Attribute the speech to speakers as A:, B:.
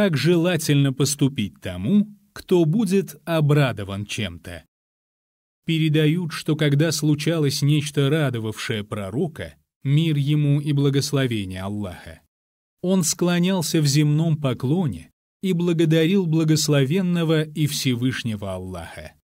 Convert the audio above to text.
A: Так желательно поступить тому, кто будет обрадован чем-то. Передают, что когда случалось нечто радовавшее пророка, мир ему и благословение Аллаха, он склонялся в земном поклоне и благодарил благословенного и Всевышнего Аллаха.